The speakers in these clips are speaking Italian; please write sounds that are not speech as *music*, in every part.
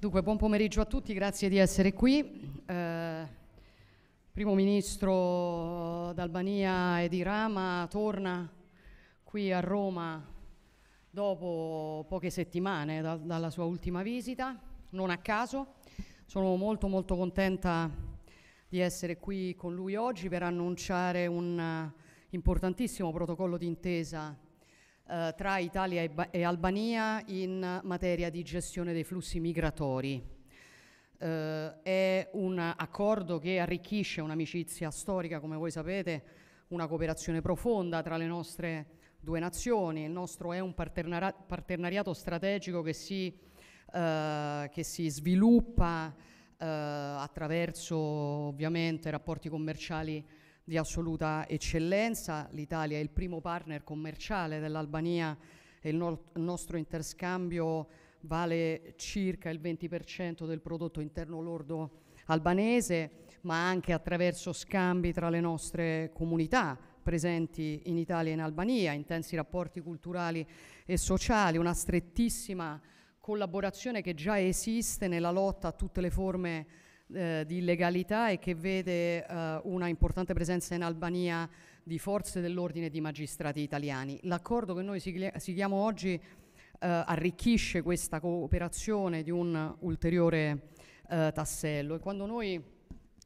Dunque, buon pomeriggio a tutti, grazie di essere qui. Eh, primo ministro d'Albania Edi Rama torna qui a Roma dopo poche settimane da, dalla sua ultima visita, non a caso. Sono molto molto contenta di essere qui con lui oggi per annunciare un importantissimo protocollo d'intesa eh, tra Italia e, e, Albania in materia di gestione dei flussi migratori. Eh, è un accordo che arricchisce un'amicizia storica, come voi sapete, una cooperazione profonda tra le nostre due nazioni. Il nostro è un partenariato strategico che si, eh, che si sviluppa eh, attraverso ovviamente rapporti commerciali di assoluta eccellenza. L'Italia è il primo partner commerciale dell'Albania e il, no il nostro interscambio vale circa il 20% del prodotto interno lordo albanese, ma anche attraverso scambi tra le nostre comunità presenti in Italia e in Albania, intensi rapporti culturali e sociali, una strettissima collaborazione che già esiste nella lotta a tutte le forme di eh, di illegalità e che vede eh, una importante presenza in Albania di forze dell'ordine e di magistrati italiani. L'accordo che noi sigliamo oggi eh, arricchisce questa cooperazione di un ulteriore eh, tassello e quando noi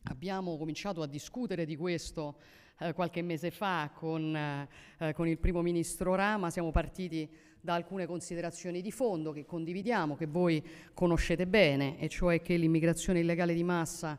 abbiamo cominciato a discutere di questo eh, qualche mese fa con, eh, con il primo ministro Rama, siamo partiti da alcune considerazioni di fondo che condividiamo, che voi conoscete bene, e cioè che l'immigrazione illegale di massa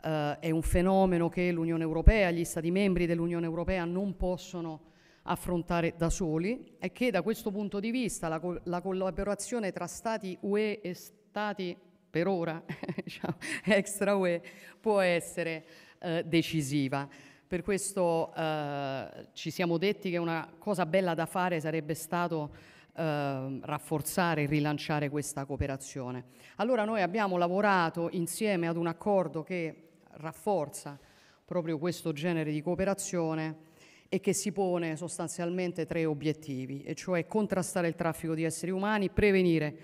Uh, è un fenomeno che l'Unione Europea, gli Stati membri dell'Unione Europea non possono affrontare da soli e che da questo punto di vista la, col- la collaborazione tra Stati UE e Stati per ora *laughs* diciamo, extra UE può essere uh, decisiva. Per questo eh, ci siamo detti che una cosa bella da fare sarebbe stato eh, rafforzare e rilanciare questa cooperazione. Allora noi abbiamo lavorato insieme ad un accordo che rafforza proprio questo genere di cooperazione e che si pone sostanzialmente tre obiettivi, e cioè contrastare il traffico di esseri umani, prevenire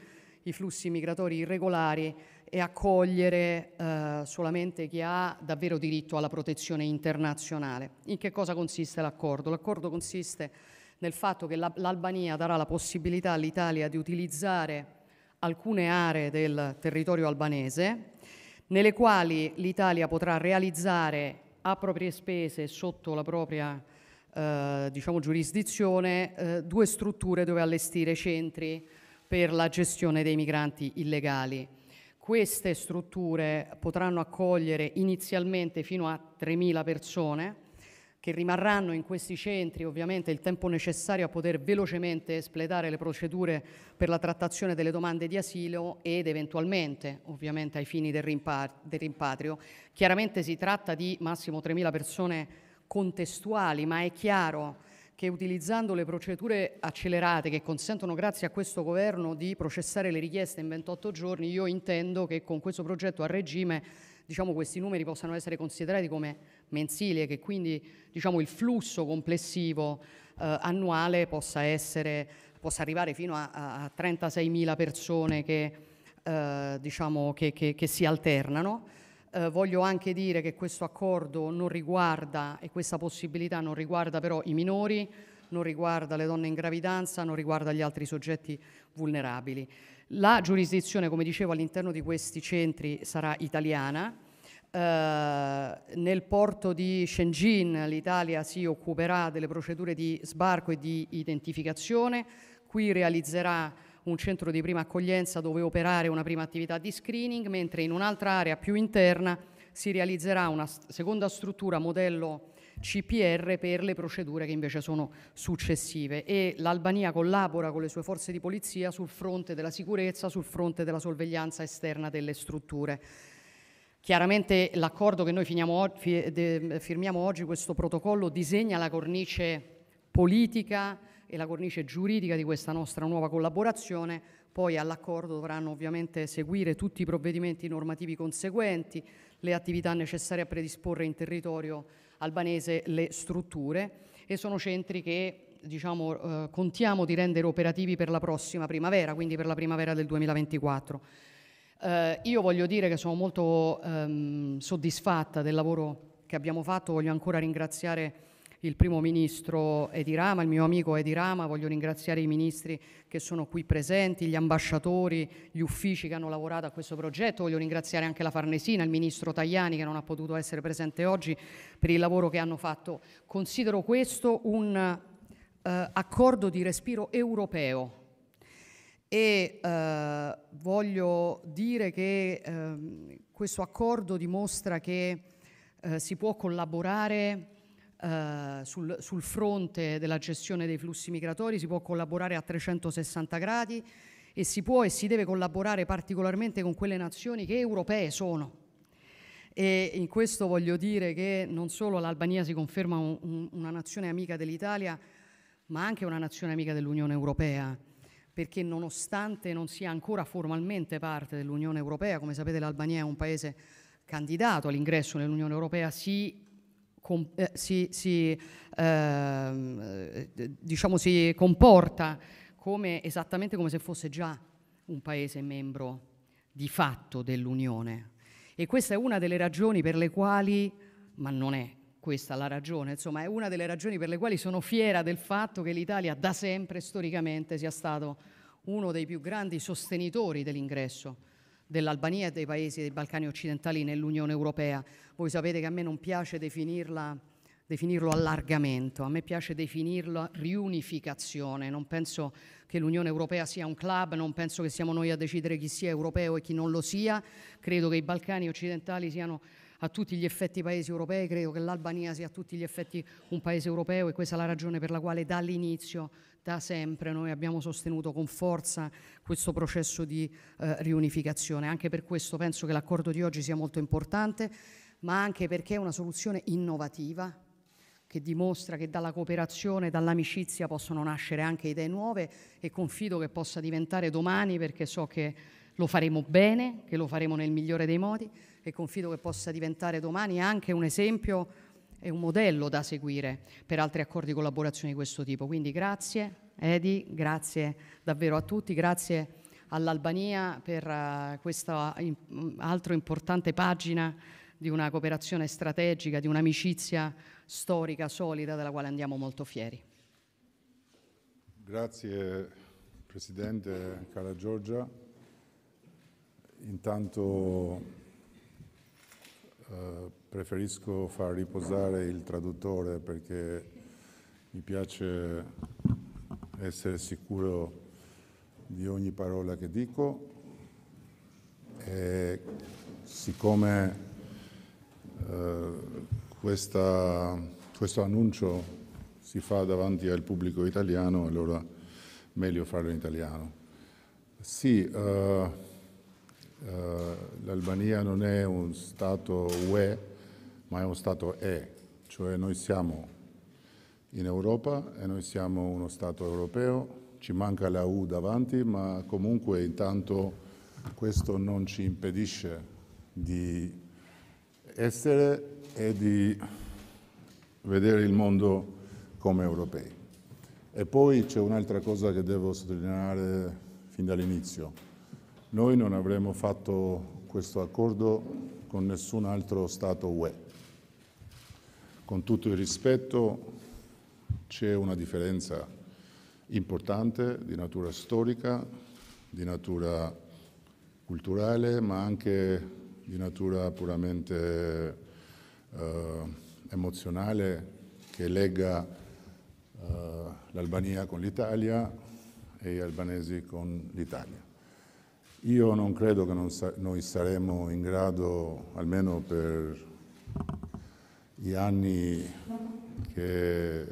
i flussi migratori irregolari e accogliere eh, solamente chi ha davvero diritto alla protezione internazionale. In che cosa consiste l'accordo? L'accordo consiste nel fatto che l'Albania darà la possibilità all'Italia di utilizzare alcune aree del territorio albanese nelle quali l'Italia potrà realizzare a proprie spese sotto la propria eh, diciamo, giurisdizione eh, due strutture dove allestire centri per la gestione dei migranti illegali. Queste strutture potranno accogliere inizialmente fino a 3.000 persone che rimarranno in questi centri ovviamente il tempo necessario a poter velocemente espletare le procedure per la trattazione delle domande di asilo ed eventualmente ovviamente ai fini del, rimpatrio. Chiaramente si tratta di massimo 3.000 persone contestuali, ma è chiaro che utilizzando le procedure accelerate che consentono grazie a questo governo di processare le richieste in 28 giorni, io intendo che con questo progetto a regime diciamo, questi numeri possano essere considerati come mensili e che quindi diciamo, il flusso complessivo eh, annuale possa, essere, possa, arrivare fino a, a 36.000 persone che, eh, diciamo, che, che, che si alternano. Eh, voglio anche dire che questo accordo non riguarda, e questa possibilità non riguarda però i minori, non riguarda le donne in gravidanza, non riguarda gli altri soggetti vulnerabili. La giurisdizione, come dicevo, all'interno di questi centri sarà italiana. Eh, nel porto di Shenzhen l'Italia si occuperà delle procedure di sbarco e di identificazione, qui realizzerà un centro di prima accoglienza dove operare una prima attività di screening, mentre in un'altra area più interna si realizzerà una seconda struttura modello CPR per le procedure che invece sono successive e l'Albania collabora con le sue forze di polizia sul fronte della sicurezza, sul fronte della sorveglianza esterna delle strutture. Chiaramente l'accordo che noi firmiamo oggi, questo protocollo, disegna la cornice politica, e la cornice giuridica di questa nostra nuova collaborazione. Poi all'accordo dovranno ovviamente seguire tutti i provvedimenti normativi conseguenti, le attività necessarie a predisporre in territorio albanese le strutture e sono centri che diciamo, eh, contiamo di rendere operativi per la prossima primavera, quindi per la primavera del 2024. Eh, io voglio dire che sono molto ehm, soddisfatta del lavoro che abbiamo fatto, voglio ancora ringraziare il primo ministro Edi Rama, il mio amico Edi Rama, voglio ringraziare i ministri che sono qui presenti, gli ambasciatori, gli uffici che hanno lavorato a questo progetto, voglio ringraziare anche la Farnesina, il ministro Tajani che non ha potuto essere presente oggi per il lavoro che hanno fatto. Considero questo un eh, accordo di respiro europeo e eh, voglio dire che eh, questo accordo dimostra che eh, si può collaborare eh, sul, sul fronte della gestione dei flussi migratori si può collaborare a 360 gradi e si può e si deve collaborare particolarmente con quelle nazioni che europee sono. E in questo voglio dire che non solo l'Albania si conferma un, un, una nazione amica dell'Italia, ma anche una nazione amica dell'Unione Europea, perché nonostante non sia ancora formalmente parte dell'Unione Europea, come sapete l'Albania è un paese candidato all'ingresso nell'Unione Europea, si com- eh, si, si, ehm, eh, diciamo, si comporta come, esattamente come se fosse già un Paese membro di fatto dell'Unione. E questa è una delle ragioni per le quali, ma non è questa la ragione, insomma è una delle ragioni per le quali sono fiera del fatto che l'Italia da sempre storicamente sia stato uno dei più grandi sostenitori dell'ingresso dell'Albania e dei paesi dei Balcani occidentali nell'Unione Europea. Voi sapete che a me non piace definirla, definirlo allargamento, a me piace definirlo riunificazione. Non penso che l'Unione Europea sia un club, non penso che siamo noi a decidere chi sia europeo e chi non lo sia. Credo che i Balcani occidentali siano a tutti gli effetti paesi europei, credo che l'Albania sia a tutti gli effetti un paese europeo e questa è la ragione per la quale dall'inizio, da sempre, noi abbiamo sostenuto con forza questo processo di eh, riunificazione. Anche per questo penso che l'accordo di oggi sia molto importante, ma anche perché è una soluzione innovativa che dimostra che dalla cooperazione, dall'amicizia possono nascere anche idee nuove e confido che possa diventare domani perché so che lo faremo bene, che lo faremo nel migliore dei modi e confido che possa diventare domani anche un esempio e un modello da seguire per altri accordi di collaborazione di questo tipo. Quindi grazie Edi, grazie davvero a tutti, grazie all'Albania per eh, questa in, altro importante pagina di una cooperazione strategica, di un'amicizia storica, solida, della quale andiamo molto fieri. Grazie Presidente, cara Giorgia. Intanto eh, preferisco far riposare il traduttore perché mi piace essere sicuro di ogni parola che dico e siccome uh, questa, questo annuncio si fa davanti al pubblico italiano, allora meglio farlo in italiano. Sì, uh, eh, l'Albania non è un Stato UE, ma è uno Stato E, cioè noi siamo in Europa e noi siamo uno Stato europeo, ci manca la U davanti, ma comunque intanto questo non ci impedisce di essere e di vedere il mondo come europei. E poi c'è un'altra cosa che devo sottolineare fin dall'inizio. Noi non avremmo fatto questo accordo con nessun altro Stato UE. Con tutto il rispetto c'è una differenza importante di natura storica, di natura culturale, ma anche di natura puramente eh, emozionale che lega eh, l'Albania con l'Italia e gli albanesi con l'Italia. Io non credo che non sa noi saremo in grado, almeno per gli anni che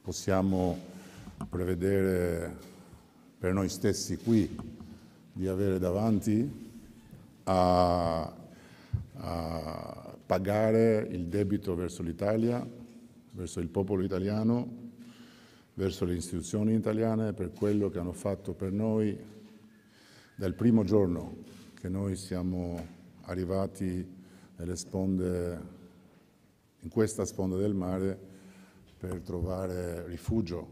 possiamo prevedere per noi stessi qui, di avere davanti a, a pagare il debito verso l'Italia, verso il popolo italiano, verso le istituzioni italiane per quello che hanno fatto per noi dal primo giorno che noi siamo arrivati nelle sponde, in questa sponda del mare per trovare rifugio,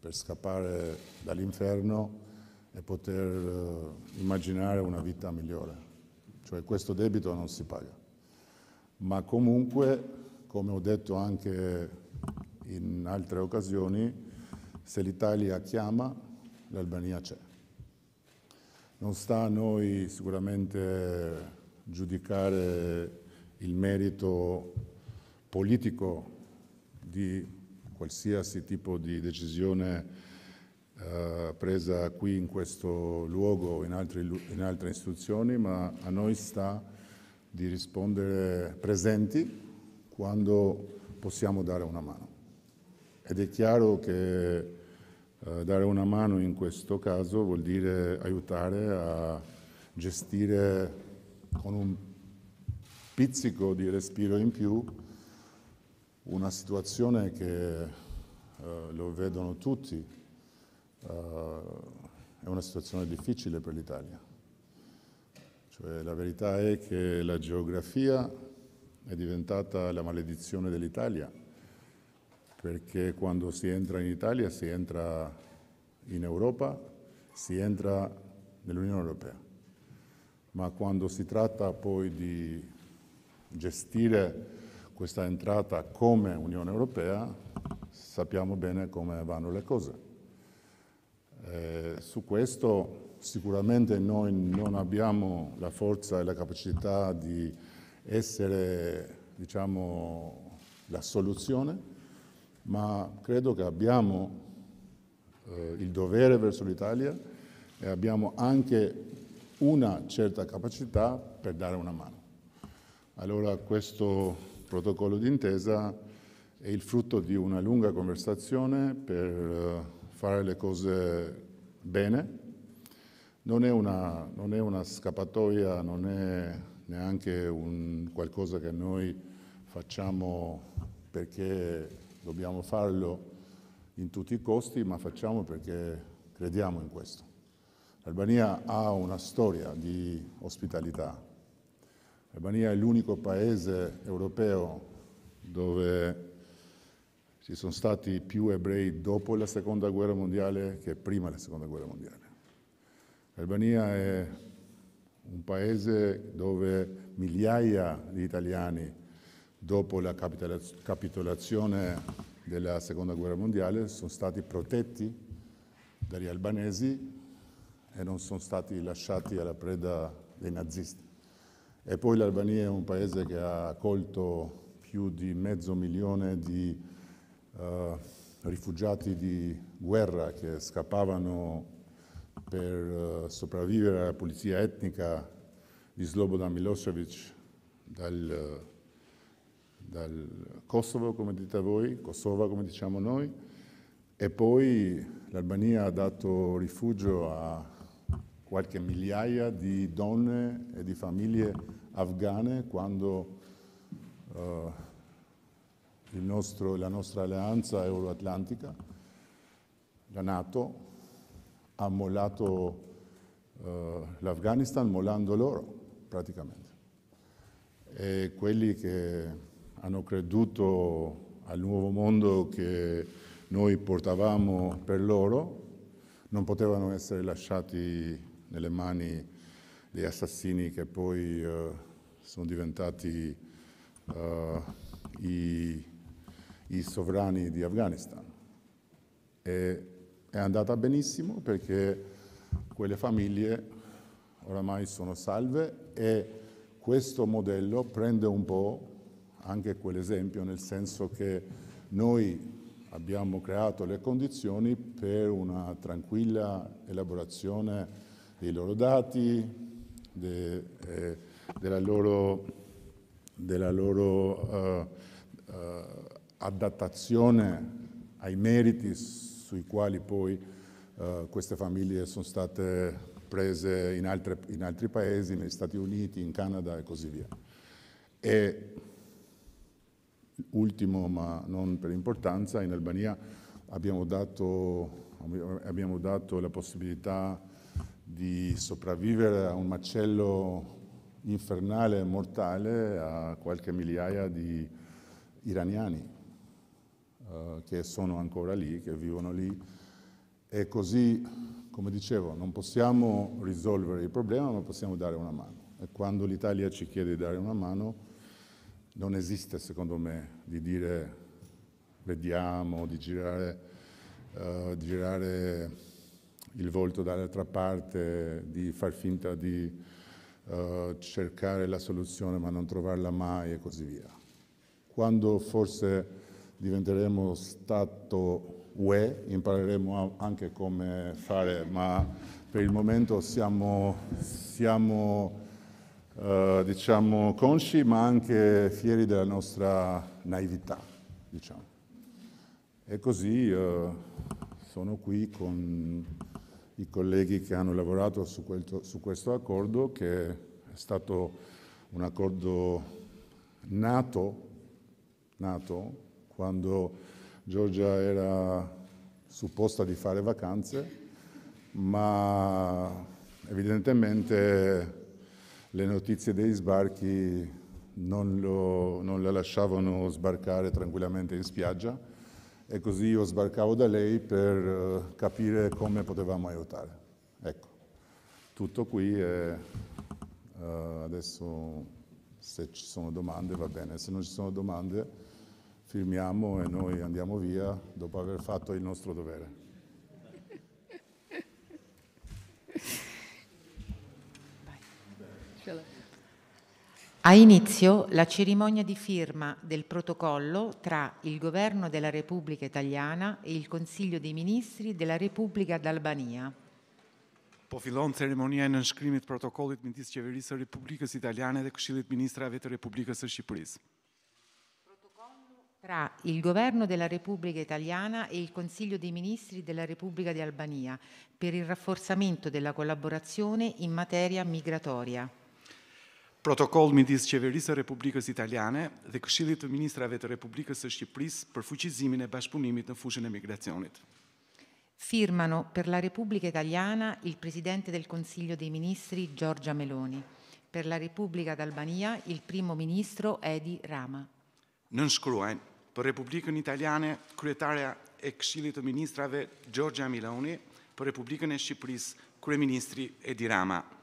per scappare dall'inferno e poter eh, immaginare una vita migliore. Cioè questo debito non si paga. Ma comunque, come ho detto anche in altre occasioni, se l'Italia chiama, l'Albania c'è. Non sta a noi sicuramente giudicare il merito politico di qualsiasi tipo di decisione eh, presa qui in questo luogo o in, in altre istituzioni, ma a noi sta di rispondere presenti quando possiamo dare una mano. Ed è chiaro che eh, dare una mano in questo caso vuol dire aiutare a gestire con un pizzico di respiro in più una situazione che eh, lo vedono tutti. Eh, è una situazione difficile per l'Italia. Cioè, la verità è che la geografia è diventata la maledizione dell'Italia perché quando si entra in Italia si entra in Europa, si entra nell'Unione Europea, ma quando si tratta poi di gestire questa entrata come Unione Europea sappiamo bene come vanno le cose. Eh, su questo sicuramente noi non abbiamo la forza e la capacità di essere diciamo, la soluzione, ma credo che abbiamo eh, il dovere verso l'Italia e abbiamo anche una certa capacità per dare una mano. Allora questo protocollo d'intesa è il frutto di una lunga conversazione per eh, fare le cose bene. Non è una, non è una scappatoia, non è neanche un qualcosa che noi facciamo perché dobbiamo farlo in tutti i costi, ma facciamo perché crediamo in questo. L'Albania ha una storia di ospitalità. L'Albania è l'unico paese europeo dove ci sono stati più ebrei dopo la seconda guerra mondiale che prima della seconda guerra mondiale. L'Albania è un paese dove migliaia di italiani dopo la capitolazione della Seconda Guerra Mondiale, sono stati protetti dagli albanesi e non sono stati lasciati alla preda dei nazisti. E poi l'Albania è un paese che ha accolto più di mezzo milione di uh, rifugiati di guerra che scappavano per uh, sopravvivere alla polizia etnica di Slobodan Milosevic dal dal Kosovo, come dite voi, Kosova, come diciamo noi, e poi l'Albania ha dato rifugio a qualche migliaia di donne e di famiglie afghane quando eh, nostro, la nostra alleanza euroatlantica, la Nato, ha mollato eh, l'Afghanistan mollando loro praticamente. E quelli che hanno creduto al nuovo mondo che noi portavamo per loro, non potevano essere lasciati nelle mani degli assassini che poi uh, sono diventati uh, i, i, sovrani di Afghanistan. E è andata benissimo perché quelle famiglie oramai sono salve e questo modello prende un po' anche quell'esempio, nel senso che noi abbiamo creato le condizioni per una tranquilla elaborazione dei loro dati, de, eh, della loro, della loro eh, eh, adattazione ai meriti sui quali poi eh, queste famiglie sono state prese in, altre, in altri paesi, negli Stati Uniti, in Canada e così via. E Ultimo, ma non per importanza, in Albania abbiamo dato, abbiamo dato la possibilità di sopravvivere a un macello infernale e mortale a qualche migliaia di iraniani eh, che sono ancora lì, che vivono lì. E così, come dicevo, non possiamo risolvere il problema, ma possiamo dare una mano. E quando l'Italia ci chiede di dare una mano, non esiste secondo me di dire vediamo, di girare, uh, girare il volto dall'altra parte, di far finta di uh, cercare la soluzione ma non trovarla mai e così via. Quando forse diventeremo Stato UE impareremo anche come fare, ma per il momento siamo, siamo eh, diciamo, consci, ma anche fieri della nostra naività, diciamo. E così eh, sono qui con i colleghi che hanno lavorato su, quel, su questo accordo, che è stato un accordo nato, nato quando Giorgia era supposta di fare vacanze, ma evidentemente le notizie degli sbarchi non, lo, non la lasciavano sbarcare tranquillamente in spiaggia e così io sbarcavo da lei per eh, capire come potevamo aiutare. Ecco, tutto qui e uh, adesso se ci sono domande va bene, se non ci sono domande firmiamo e noi andiamo via dopo aver fatto il nostro dovere. Ha inizio la cerimonia di firma del protocollo tra il Governo della Repubblica Italiana e il Consiglio dei Ministri della Repubblica d'Albania. Po fillon ceremonia e nënshkrimit protokollit midis Qeverisë së Republikës Italiane dhe Këshillit Ministrave të Republikës së Shqipërisë. Tra il Governo della Repubblica Italiana e il Consiglio dei Ministri della Repubblica di Albania per il rafforzamento della collaborazione in materia migratoria protokoll midis qeverisë së Republikës Italiane dhe Këshillit të Ministrave të Republikës së Shqipërisë për fuqizimin e bashkëpunimit në fushën e migracionit. Firmano per la Repubblica Italiana il Presidente del Consiglio dei Ministri Giorgia Meloni. Per la Repubblica d'Albania il Primo Ministro Edi Rama. Nënshkruajnë për Republikën Italiane kryetaria e Këshillit të Ministrave Giorgia Meloni, për Republikën e Shqipërisë kryeministri Edi Rama.